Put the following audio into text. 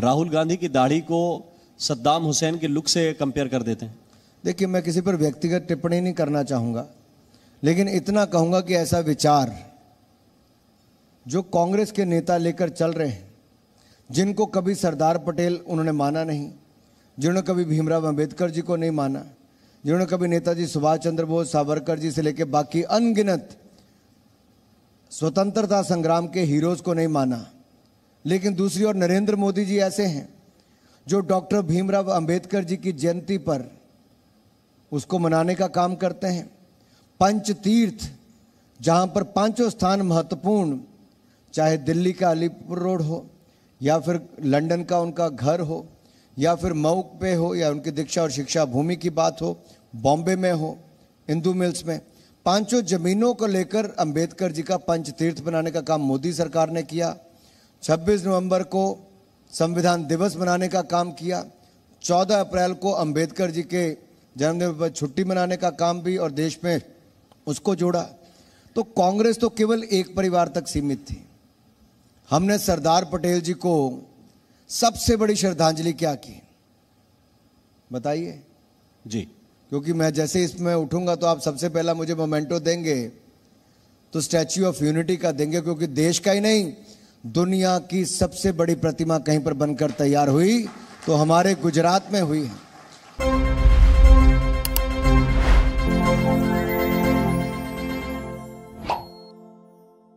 राहुल गांधी की दाढ़ी को सद्दाम हुसैन के लुक से कंपेयर कर देते हैं देखिए मैं किसी पर व्यक्तिगत टिप्पणी नहीं करना चाहूँगा लेकिन इतना कहूँगा कि ऐसा विचार जो कांग्रेस के नेता लेकर चल रहे हैं जिनको कभी सरदार पटेल उन्होंने माना नहीं जिन्होंने कभी भीमराव अंबेडकर जी को नहीं माना जिन्होंने कभी नेताजी सुभाष चंद्र बोस सावरकर जी से लेकर बाकी अनगिनत स्वतंत्रता संग्राम के हीरोज को नहीं माना लेकिन दूसरी ओर नरेंद्र मोदी जी ऐसे हैं जो डॉक्टर भीमराव अंबेडकर जी की जयंती पर उसको मनाने का काम करते हैं पंच तीर्थ जहाँ पर पांचों स्थान महत्वपूर्ण चाहे दिल्ली का अलीपुर रोड हो या फिर लंदन का उनका घर हो या फिर मऊ पे हो या उनकी दीक्षा और शिक्षा भूमि की बात हो बॉम्बे में हो इंदू मिल्स में पांचों जमीनों को लेकर अंबेडकर जी का पंच तीर्थ बनाने का काम मोदी सरकार ने किया 26 नवंबर को संविधान दिवस मनाने का काम किया 14 अप्रैल को अंबेडकर जी के जन्मदिन पर छुट्टी मनाने का काम भी और देश में उसको जोड़ा तो कांग्रेस तो केवल एक परिवार तक सीमित थी हमने सरदार पटेल जी को सबसे बड़ी श्रद्धांजलि क्या की बताइए जी क्योंकि मैं जैसे इसमें उठूंगा तो आप सबसे पहला मुझे मोमेंटो देंगे तो स्टैच्यू ऑफ यूनिटी का देंगे क्योंकि देश का ही नहीं दुनिया की सबसे बड़ी प्रतिमा कहीं पर बनकर तैयार हुई तो हमारे गुजरात में हुई है